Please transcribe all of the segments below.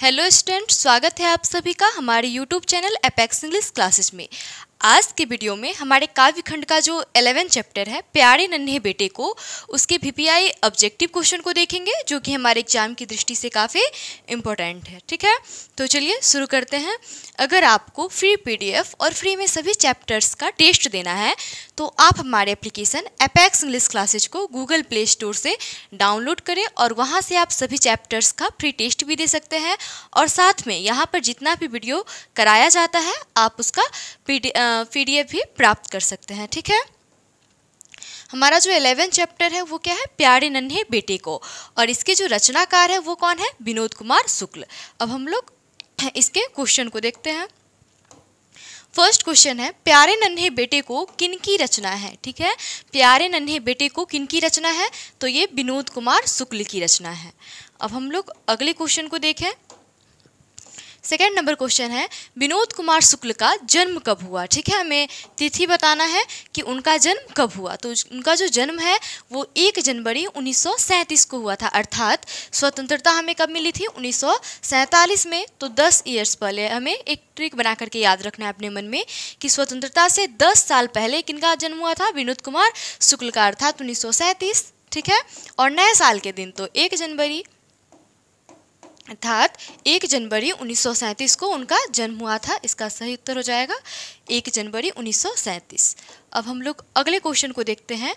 hello student स्वागत है आप सभी का हमारे YouTube channel Apex English classes में आज के वीडियो में हमारे काव्य खंड का जो एलेवन चैप्टर है प्यारे नन्हे बेटे को उसके वीपीआई ऑब्जेक्टिव क्वेश्चन को देखेंगे जो कि हमारे एग्जाम की दृष्टि से काफ़ी इम्पोर्टेंट है ठीक है तो चलिए शुरू करते हैं अगर आपको फ्री पीडीएफ और फ्री में सभी चैप्टर्स का टेस्ट देना है तो आप हमारे एप्लीकेशन एपेक्स इंग्लिश क्लासेज को गूगल प्ले स्टोर से डाउनलोड करें और वहाँ से आप सभी चैप्टर्स का फ्री टेस्ट भी दे सकते हैं और साथ में यहाँ पर जितना भी वीडियो कराया जाता है आप उसका पी पीडीएफ भी प्राप्त कर सकते हैं ठीक है हमारा जो एलेवेंथ चैप्टर है वो क्या है प्यारे नन्हे बेटे को और इसके जो रचनाकार है वो कौन है विनोद कुमार शुक्ल अब हम लोग इसके क्वेश्चन को देखते हैं फर्स्ट क्वेश्चन है प्यारे नन्हे बेटे को किन की रचना है ठीक है प्यारे नन्हे बेटे को किन की रचना है तो ये विनोद कुमार शुक्ल की रचना है अब हम लोग अगले क्वेश्चन को देखें सेकेंड नंबर क्वेश्चन है विनोद कुमार शुक्ल का जन्म कब हुआ ठीक है हमें तिथि बताना है कि उनका जन्म कब हुआ तो उनका जो जन्म है वो एक जनवरी उन्नीस को हुआ था अर्थात स्वतंत्रता हमें कब मिली थी उन्नीस में तो दस ईयर्स पहले हमें एक ट्रिक बना करके याद रखना है अपने मन में कि स्वतंत्रता से दस साल पहले किनका जन्म हुआ था विनोद कुमार शुक्ल का अर्थात उन्नीस ठीक है और नए साल के दिन तो एक जनवरी अर्थात एक जनवरी उन्नीस को उनका जन्म हुआ था इसका सही उत्तर हो जाएगा एक जनवरी उन्नीस अब हम लोग अगले क्वेश्चन को देखते हैं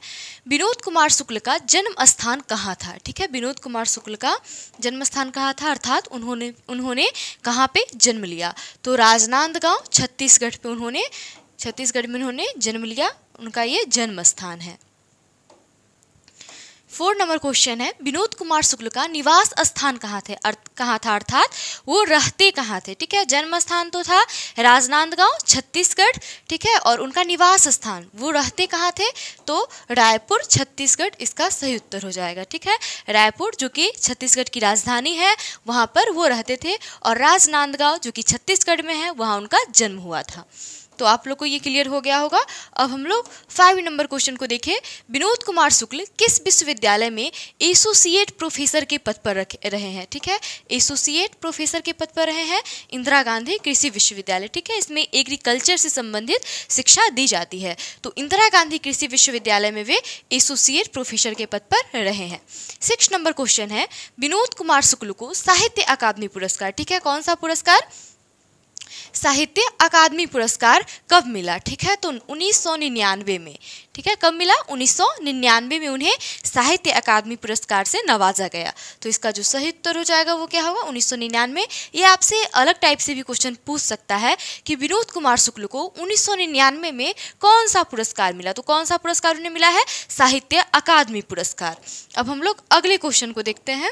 विनोद कुमार शुक्ल का जन्म स्थान कहाँ था ठीक है विनोद कुमार शुक्ल का जन्म स्थान कहाँ था अर्थात उन्होंने उन्होंने कहाँ पे जन्म लिया तो राजनांदगांव छत्तीसगढ़ पे उन्होंने छत्तीसगढ़ में उन्होंने जन्म लिया उनका ये जन्म स्थान है फोर नंबर क्वेश्चन है विनोद कुमार शुक्ल का निवास स्थान कहाँ थे अर्थ कहाँ था अर्थात वो रहते कहाँ थे ठीक है जन्म स्थान तो था राजनांदगांव छत्तीसगढ़ ठीक है और उनका निवास स्थान वो रहते कहाँ थे तो रायपुर छत्तीसगढ़ इसका सही उत्तर हो जाएगा ठीक है रायपुर जो कि छत्तीसगढ़ की राजधानी है वहाँ पर वो रहते थे और राजनांदगांव जो कि छत्तीसगढ़ में है वहाँ उनका जन्म हुआ था तो आप लोग को ये क्लियर हो गया होगा अब हम लोग फाइव नंबर क्वेश्चन को देखें विनोद कुमार शुक्ल किस विश्वविद्यालय में एसोसिएट प्रोफेसर के पद पर रहे हैं ठीक है एसोसिएट प्रोफेसर के पद पर रहे हैं इंदिरा गांधी कृषि विश्वविद्यालय ठीक है इसमें एग्रीकल्चर से संबंधित शिक्षा दी जाती है तो इंदिरा गांधी कृषि विश्वविद्यालय में वे एसोसिएट प्रोफेसर के पद पर रहे हैं सिक्स नंबर क्वेश्चन है विनोद कुमार शुक्ल को साहित्य अकादमी पुरस्कार ठीक है कौन सा पुरस्कार साहित्य अकादमी पुरस्कार कब मिला ठीक है तो उन्नीस में ठीक है कब मिला 1999 में उन्हें साहित्य अकादमी पुरस्कार से नवाजा गया तो इसका जो सही उत्तर हो जाएगा वो क्या होगा 1999 ये आपसे अलग टाइप से भी क्वेश्चन पूछ सकता है कि विनोद कुमार शुक्ल को 1999 में कौन सा पुरस्कार मिला तो कौन सा पुरस्कार उन्हें मिला है साहित्य अकादमी पुरस्कार अब हम लोग अगले क्वेश्चन को देखते हैं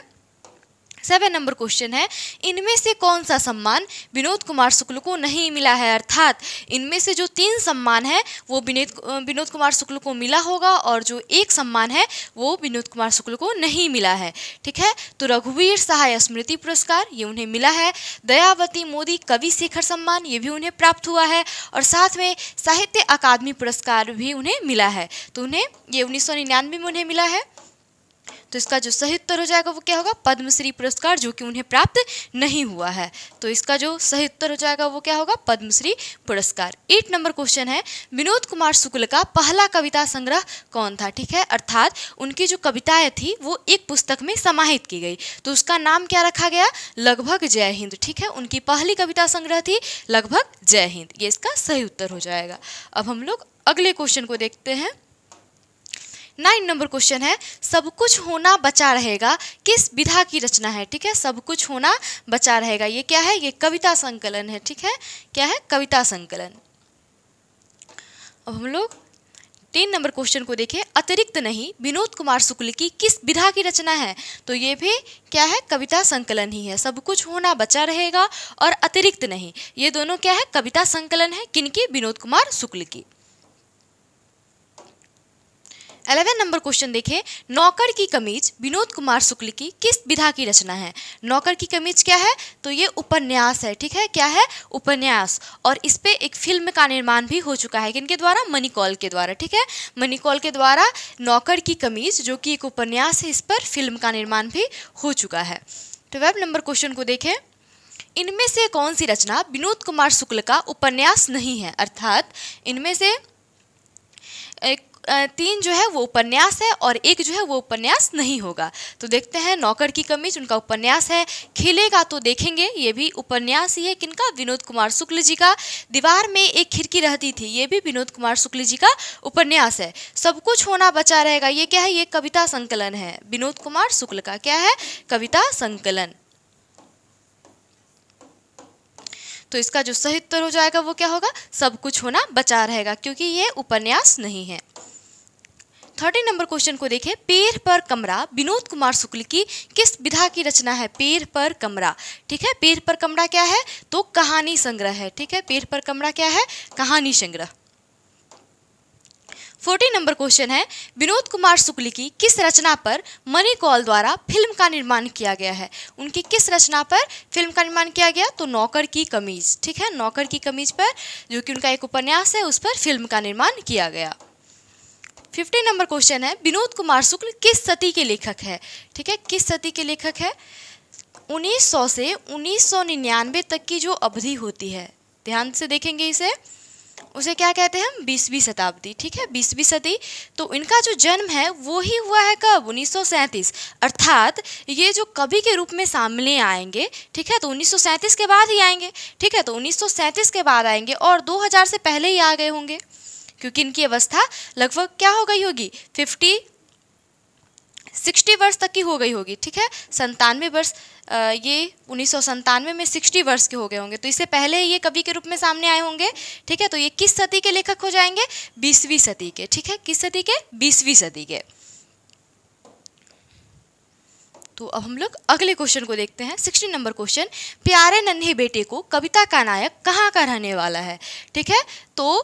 सेवन नंबर क्वेश्चन है इनमें से कौन सा सम्मान विनोद कुमार शुक्ल को नहीं मिला है अर्थात इनमें से जो तीन सम्मान है वो विनोद विनोद कुमार शुक्ल को मिला होगा और जो एक सम्मान है वो विनोद कुमार शुक्ल को नहीं मिला है ठीक है तो रघुवीर सहाय स्मृति पुरस्कार ये उन्हें मिला है दयावती मोदी कवि शेखर सम्मान ये भी उन्हें प्राप्त हुआ है और साथ में साहित्य अकादमी पुरस्कार भी उन्हें मिला है तो उन्हें ये उन्नीस में उन्हें मिला है तो इसका जो सही उत्तर हो जाएगा वो क्या होगा पद्मश्री पुरस्कार जो कि उन्हें प्राप्त नहीं हुआ है तो इसका जो सही उत्तर हो जाएगा वो क्या होगा पद्मश्री पुरस्कार एट नंबर क्वेश्चन है विनोद कुमार शुक्ल का पहला कविता संग्रह कौन था ठीक है अर्थात उनकी जो कविताएं थी वो एक पुस्तक में समाहित की गई तो उसका नाम क्या रखा गया लगभग जय हिंद ठीक है उनकी पहली कविता संग्रह थी लगभग जय हिंद ये इसका सही उत्तर हो जाएगा अब हम लोग अगले क्वेश्चन को देखते हैं नाइन नंबर क्वेश्चन है सब कुछ होना बचा रहेगा किस विधा की रचना है ठीक है सब कुछ होना बचा रहेगा ये क्या है ये कविता संकलन है ठीक है क्या है कविता संकलन अब हम लोग तीन नंबर क्वेश्चन को देखें अतिरिक्त नहीं विनोद कुमार शुक्ल की किस विधा की रचना है तो ये भी क्या है कविता संकलन ही है सब कुछ होना बचा रहेगा और अतिरिक्त नहीं ये दोनों क्या है कविता संकलन है किनकी विनोद कुमार शुक्ल की अलेवन नंबर क्वेश्चन देखें नौकर की कमीज विनोद कुमार शुक्ल की किस विधा की रचना है नौकर की कमीज क्या है तो ये उपन्यास है ठीक है क्या है उपन्यास और इस पर एक फिल्म का निर्माण भी हो चुका है किनके द्वारा मनी कॉल के द्वारा ठीक है मनी कॉल के द्वारा नौकर की कमीज जो कि एक उपन्यास है इस पर फिल्म का निर्माण भी हो चुका है ट्वेल्व नंबर क्वेश्चन को देखें इनमें से कौन सी रचना विनोद कुमार शुक्ल का उपन्यास नहीं है अर्थात इनमें से तीन जो है वो उपन्यास है और एक जो है वो उपन्यास नहीं होगा तो देखते हैं नौकर की कमीज उनका उपन्यास है खिलेगा तो देखेंगे ये भी उपन्यास ही है किनका विनोद कुमार शुक्ल जी का दीवार में एक खिड़की रहती थी ये भी विनोद कुमार शुक्ल जी का उपन्यास है सब कुछ होना बचा रहेगा ये क्या है ये कविता संकलन है विनोद कुमार शुक्ल का क्या है कविता संकलन तो इसका जो सही उत्तर हो जाएगा वो क्या होगा सब कुछ होना बचा रहेगा क्योंकि ये उपन्यास नहीं है थर्टी नंबर क्वेश्चन को देखें पेड़ पर कमरा विनोद कुमार शुक्ल की किस विधा की रचना है पेड़ पर कमरा ठीक है पेड़ पर कमरा क्या है तो कहानी संग्रह है ठीक है पेड़ पर कमरा क्या है कहानी संग्रह फोर्टीन नंबर क्वेश्चन है विनोद कुमार शुक्ल की किस रचना पर मनी कॉल द्वारा फिल्म का निर्माण किया गया है उनकी किस रचना पर फिल्म का निर्माण किया गया तो नौकर की कमीज ठीक है नौकर की कमीज पर जो कि उनका एक उपन्यास है उस पर फिल्म का निर्माण किया गया फिफ्टीन नंबर क्वेश्चन है विनोद कुमार शुक्ल किस सती के लेखक है ठीक है किस सती के लेखक है 1900 से 1999 तक की जो अवधि होती है ध्यान से देखेंगे इसे उसे क्या कहते हैं हम बीसवीं शताब्दी ठीक है बीसवीं सदी तो इनका जो जन्म है वो ही हुआ है कब उन्नीस अर्थात ये जो कवि के रूप में सामने आएंगे ठीक है तो उन्नीस के बाद ही आएंगे ठीक है तो उन्नीस के बाद आएंगे और 2000 से पहले ही आ गए होंगे क्योंकि इनकी अवस्था लगभग क्या हो गई होगी फिफ्टी सिक्सटी वर्ष तक की हो गई होगी ठीक है संतानवे वर्ष ये उन्नीस में सिक्सटी वर्ष के हो गए होंगे तो इससे पहले ये कवि के रूप में सामने आए होंगे ठीक है तो ये किस सदी के लेखक हो जाएंगे बीसवीं सदी के ठीक है किस सदी के बीसवीं सदी के तो अब हम लोग अगले क्वेश्चन को देखते हैं सिक्सटी नंबर क्वेश्चन प्यारे नन्हे बेटे को कविता का नायक कहाँ का रहने वाला है ठीक है तो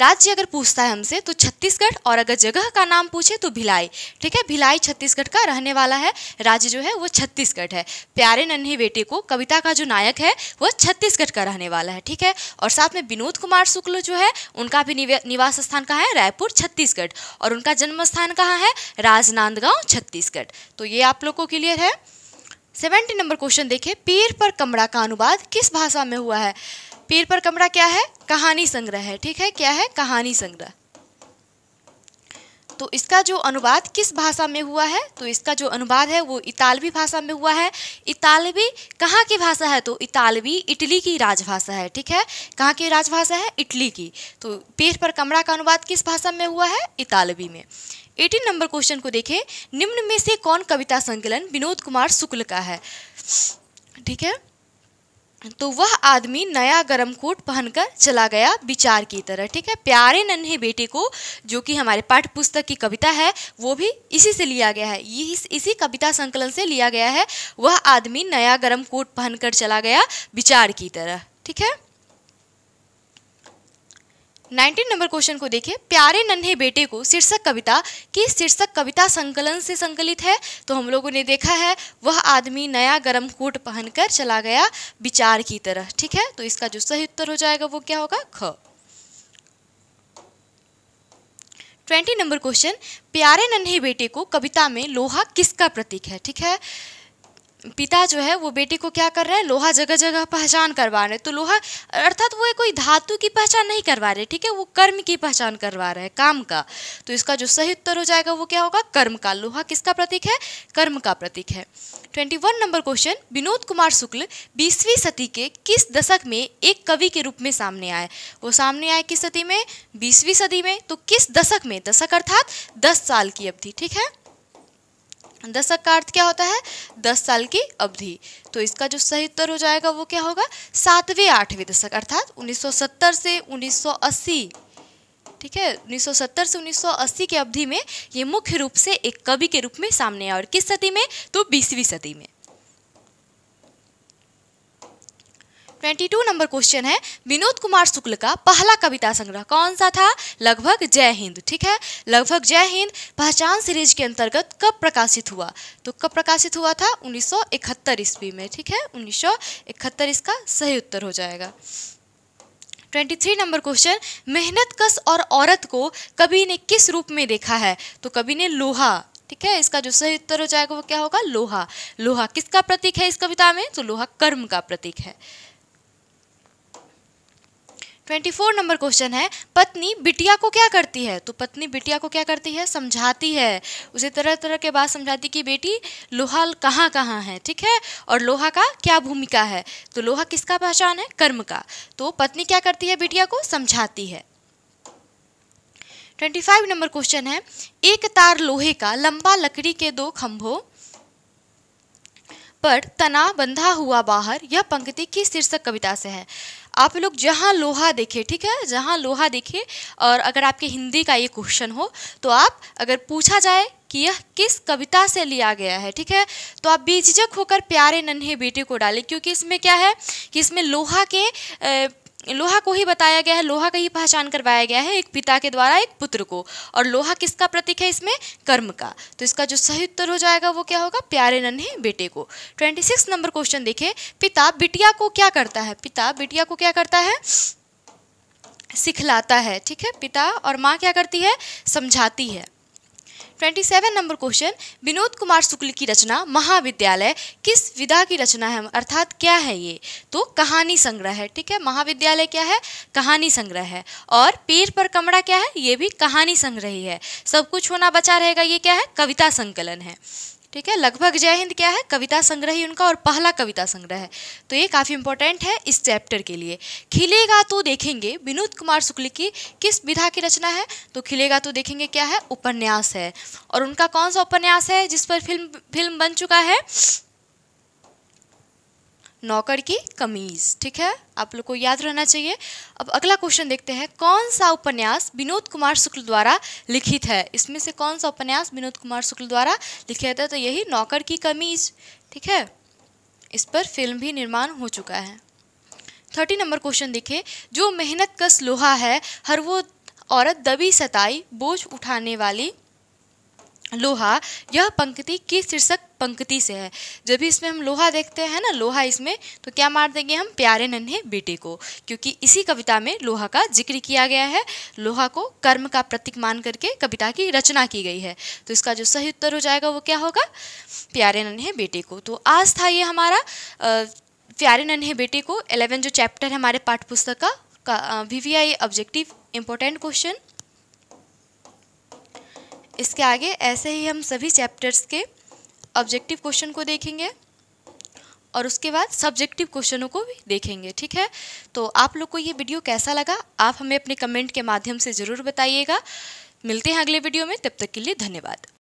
राज्य अगर पूछता है हमसे तो छत्तीसगढ़ और अगर जगह का नाम पूछे तो भिलाई ठीक है भिलाई छत्तीसगढ़ का रहने वाला है राज्य जो है वो छत्तीसगढ़ है प्यारे नन्हे बेटे को कविता का जो नायक है वह छत्तीसगढ़ का रहने वाला है ठीक है और साथ में विनोद कुमार शुक्ल जो है उनका भी निवास स्थान कहाँ है रायपुर छत्तीसगढ़ और उनका जन्म स्थान कहाँ है राजनांदगांव छत्तीसगढ़ तो ये आप लोग को क्लियर है सेवेंटी नंबर क्वेश्चन देखिए पीर पर कमरा का अनुवाद किस भाषा में हुआ है पीर पर कमरा क्या है कहानी संग्रह है ठीक है क्या है कहानी संग्रह तो इसका जो अनुवाद किस भाषा में हुआ है तो इसका जो अनुवाद है वो इतालवी भाषा में हुआ है इतालवी कहाँ की भाषा है तो इतालवी इटली की राजभाषा है ठीक है कहाँ की राजभाषा है इटली की तो पेड़ पर कमरा का अनुवाद किस भाषा में हुआ है इतालवी में एटीन नंबर क्वेश्चन को देखें निम्न में से कौन कविता संकलन विनोद कुमार शुक्ल का है ठीक है तो वह आदमी नया गर्म कोट पहनकर चला गया विचार की तरह ठीक है प्यारे नन्हे बेटे को जो कि हमारे पाठ्य पुस्तक की कविता है वो भी इसी से लिया गया है ये इस, इसी कविता संकलन से लिया गया है वह आदमी नया गर्म कोट पहनकर चला गया विचार की तरह ठीक है नाइनटीन नंबर क्वेश्चन को देखिए प्यारे नन्हे बेटे को शीर्षक कविता की शीर्षक कविता संकलन से संकलित है तो हम लोगों ने देखा है वह आदमी नया गर्म कोट पहनकर चला गया विचार की तरह ठीक है तो इसका जो सही उत्तर हो जाएगा वो क्या होगा ख ट्वेंटी नंबर क्वेश्चन प्यारे नन्हे बेटे को कविता में लोहा किसका प्रतीक है ठीक है पिता जो है वो बेटी को क्या कर रहे हैं लोहा जगह जगह पहचान करवा रहे हैं तो लोहा अर्थात वो कोई धातु की पहचान नहीं करवा रहे ठीक है वो कर्म की पहचान करवा रहे हैं काम का तो इसका जो सही उत्तर हो जाएगा वो क्या होगा कर्म का लोहा किसका प्रतीक है कर्म का प्रतीक है twenty one number question Vinod Kumar Shukla बीसवीं सदी के किस दशक में एक कवि के रूप में सामने आए वो सामने आए किस सती में बीसवीं सदी में तो किस दशक में दशक अर्थात दस साल की अवधि ठीक है दशक का अर्थ क्या होता है दस साल की अवधि तो इसका जो सही उत्तर हो जाएगा वो क्या होगा सातवें आठवें दशक अर्थात 1970 से 1980 ठीक है 1970 से 1980 के अवधि में ये मुख्य रूप से एक कवि के रूप में सामने आया और किस सदी में तो बीसवीं सदी में ट्वेंटी टू नंबर क्वेश्चन है विनोद कुमार शुक्ल का पहला कविता संग्रह कौन सा था लगभग जय हिंद ठीक है लगभग जय हिंद पहचान सीरीज के अंतर्गत कब प्रकाशित हुआ तो कब प्रकाशित हुआ था इकहत्तर ईस्वी में ठीक है इकहत्तर इसका सही उत्तर हो जाएगा ट्वेंटी थ्री नंबर क्वेश्चन मेहनत कस और औरत को कभी ने किस रूप में देखा है तो कभी ने लोहा ठीक है इसका जो सही उत्तर हो जाएगा वो क्या होगा लोहा लोहा किसका प्रतीक है इस कविता में तो लोहा कर्म का प्रतीक है ट्वेंटी फोर नंबर क्वेश्चन है पत्नी बिटिया को क्या करती है तो पत्नी बिटिया को क्या करती है समझाती है उसे तरह तरह के बात समझाती कि बेटी लोहा कहाँ कहाँ है ठीक है और लोहा का क्या भूमिका है तो लोहा किसका पहचान है कर्म का तो पत्नी क्या करती है बिटिया को समझाती है ट्वेंटी फाइव नंबर क्वेश्चन है एक तार लोहे का लंबा लकड़ी के दो खंभों पर तना बंधा हुआ बाहर यह पंक्ति किस शीर्षक कविता से है आप लोग जहाँ लोहा देखे ठीक है जहाँ लोहा देखे और अगर आपके हिंदी का ये क्वेश्चन हो तो आप अगर पूछा जाए कि यह किस कविता से लिया गया है ठीक है तो आप बीजक होकर प्यारे नन्हे बेटे को डालें क्योंकि इसमें क्या है कि इसमें लोहा के लोहा को ही बताया गया है लोहा का ही पहचान करवाया गया है एक पिता के द्वारा एक पुत्र को और लोहा किसका प्रतीक है इसमें कर्म का तो इसका जो सही उत्तर हो जाएगा वो क्या होगा प्यारे नन्हे बेटे को ट्वेंटी सिक्स नंबर क्वेश्चन देखे पिता बिटिया को क्या करता है पिता बिटिया को क्या करता है सिखलाता है ठीक है पिता और माँ क्या करती है समझाती है twenty seven number question Vinod Kumar Shukla की रचना महाविद्यालय किस विधा की रचना है अर्थात क्या है ये तो कहानी संग्रह है ठीक है महाविद्यालय क्या है कहानी संग्रह है और पेड़ पर कमरा क्या है ये भी कहानी संग्रही है सब कुछ होना बचा रहेगा ये क्या है कविता संकलन है ठीक है लगभग जय हिंद क्या है कविता संग्रह ही उनका और पहला कविता संग्रह है तो ये काफ़ी इंपॉर्टेंट है इस चैप्टर के लिए खिलेगा तो देखेंगे विनोद कुमार शुक्ल की किस विधा की रचना है तो खिलेगा तो देखेंगे क्या है उपन्यास है और उनका कौन सा उपन्यास है जिस पर फिल्म फिल्म बन चुका है नौकर की कमीज ठीक है आप लोग को याद रहना चाहिए अब अगला क्वेश्चन देखते हैं कौन सा उपन्यास विनोद कुमार शुक्ल द्वारा लिखित है इसमें से कौन सा उपन्यास विनोद कुमार शुक्ल द्वारा जाता है तो यही नौकर की कमीज ठीक है इस पर फिल्म भी निर्माण हो चुका है थर्टी नंबर क्वेश्चन देखिए जो मेहनत कस लोहा है हर वो औरत दबी सताई बोझ उठाने वाली लोहा यह पंक्ति किस शीर्षक पंक्ति से है जब भी इसमें हम लोहा देखते हैं ना लोहा इसमें तो क्या मार देंगे हम प्यारे नन्हे बेटे को क्योंकि इसी कविता में लोहा का जिक्र किया गया है लोहा को कर्म का प्रतीक मान करके कविता की रचना की गई है तो इसका जो सही उत्तर हो जाएगा वो क्या होगा प्यारे नन्हे बेटे को तो आज था ये हमारा प्यारे नन्हे बेटे को एलेवन जो चैप्टर है हमारे पाठ्य पुस्तक का, का V V I objective important question इसके आगे ऐसे ही हम सभी चैप्टर्स के ऑब्जेक्टिव क्वेश्चन को देखेंगे और उसके बाद सब्जेक्टिव क्वेश्चनों को भी देखेंगे ठीक है तो आप लोग को ये वीडियो कैसा लगा आप हमें अपने कमेंट के माध्यम से ज़रूर बताइएगा मिलते हैं अगले वीडियो में तब तक के लिए धन्यवाद